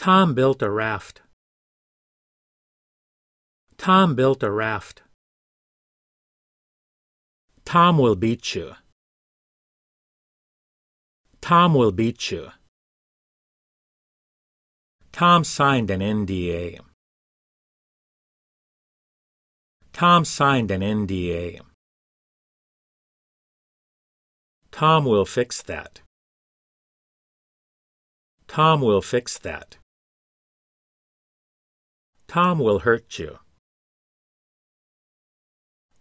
Tom built a raft. Tom built a raft. Tom will beat you. Tom will beat you. Tom signed an NDA. Tom signed an NDA. Tom will fix that. Tom will fix that. Tom will hurt you.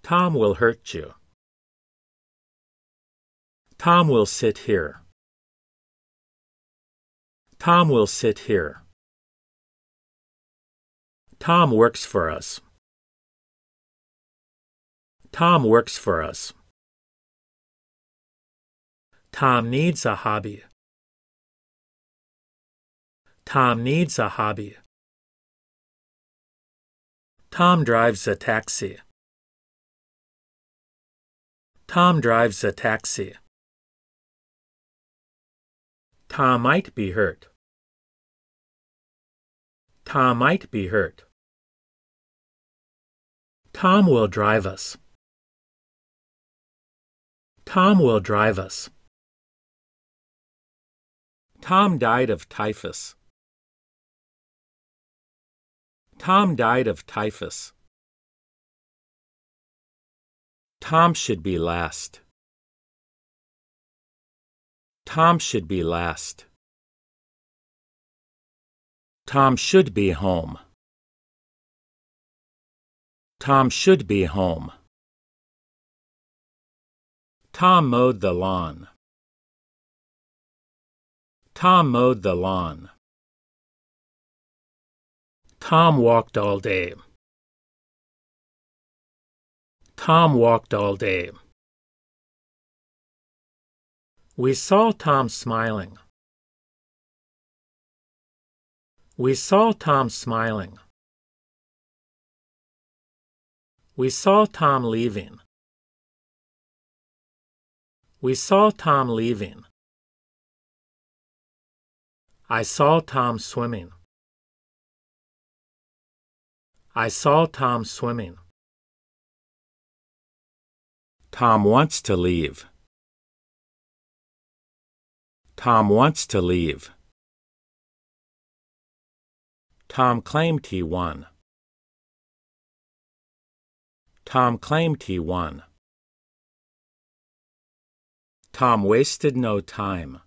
Tom will hurt you. Tom will sit here. Tom will sit here. Tom works for us. Tom works for us. Tom needs a hobby. Tom needs a hobby. Tom drives a taxi. Tom drives a taxi. Tom might be hurt. Tom might be hurt. Tom will drive us. Tom will drive us. Tom died of typhus. Tom died of typhus. Tom should be last. Tom should be last. Tom should be home. Tom should be home. Tom mowed the lawn. Tom mowed the lawn. Tom walked all day. Tom walked all day. We saw Tom smiling. We saw Tom smiling. We saw Tom leaving. We saw Tom leaving. I saw Tom swimming. I saw Tom swimming. Tom wants to leave. Tom wants to leave. Tom claimed he won. Tom claimed he won. Tom wasted no time.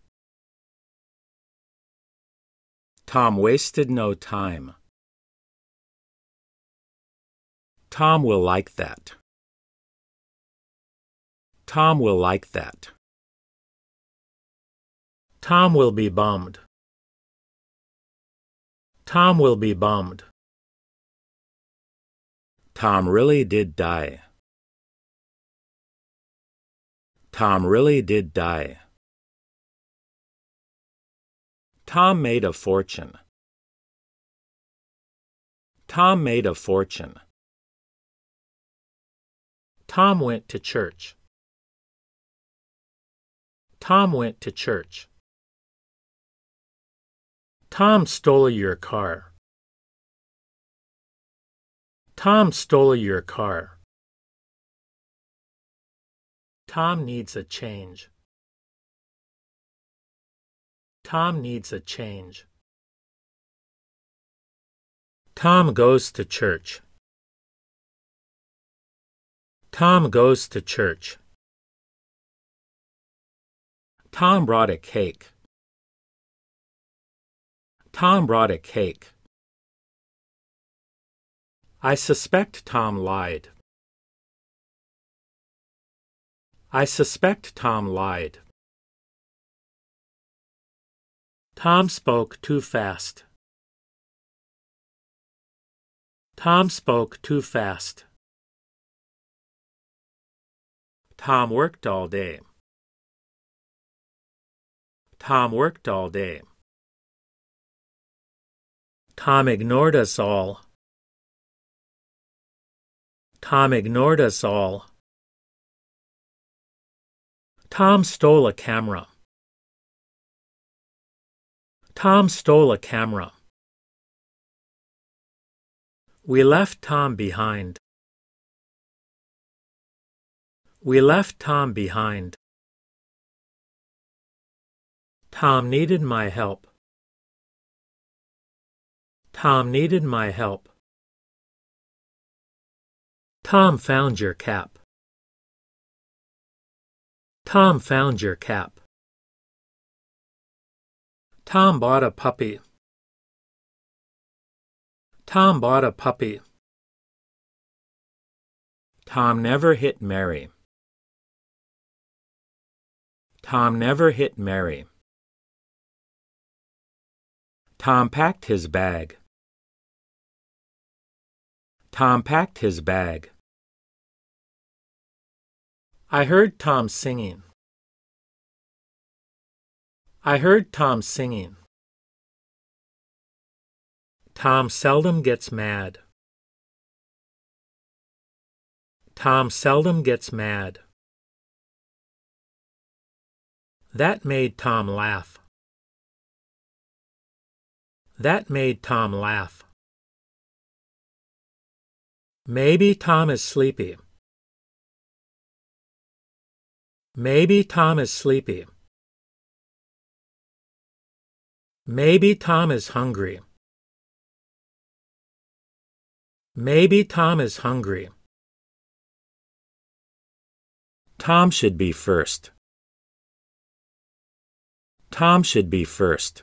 Tom wasted no time. Tom will like that. Tom will like that. Tom will be bummed. Tom will be bummed. Tom really did die. Tom really did die. Tom made a fortune. Tom made a fortune. Tom went to church. Tom went to church. Tom stole your car. Tom stole your car. Tom needs a change. Tom needs a change. Tom goes to church. Tom goes to church. Tom brought a cake. Tom brought a cake. I suspect Tom lied. I suspect Tom lied. Tom spoke too fast. Tom spoke too fast. Tom worked all day. Tom worked all day. Tom ignored us all. Tom ignored us all. Tom stole a camera. Tom stole a camera. We left Tom behind. We left Tom behind. Tom needed my help. Tom needed my help. Tom found your cap. Tom found your cap. Tom bought a puppy. Tom bought a puppy. Tom never hit Mary. Tom never hit Mary. Tom packed his bag. Tom packed his bag. I heard Tom singing. I heard Tom singing. Tom seldom gets mad. Tom seldom gets mad. That made Tom laugh. That made Tom laugh. Maybe Tom is sleepy. Maybe Tom is sleepy. Maybe Tom is hungry. Maybe Tom is hungry. Tom should be first. Tom should be first.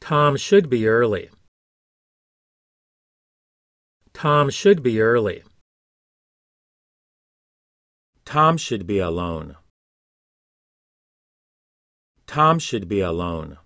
Tom should be early. Tom should be early. Tom should be alone. Tom should be alone.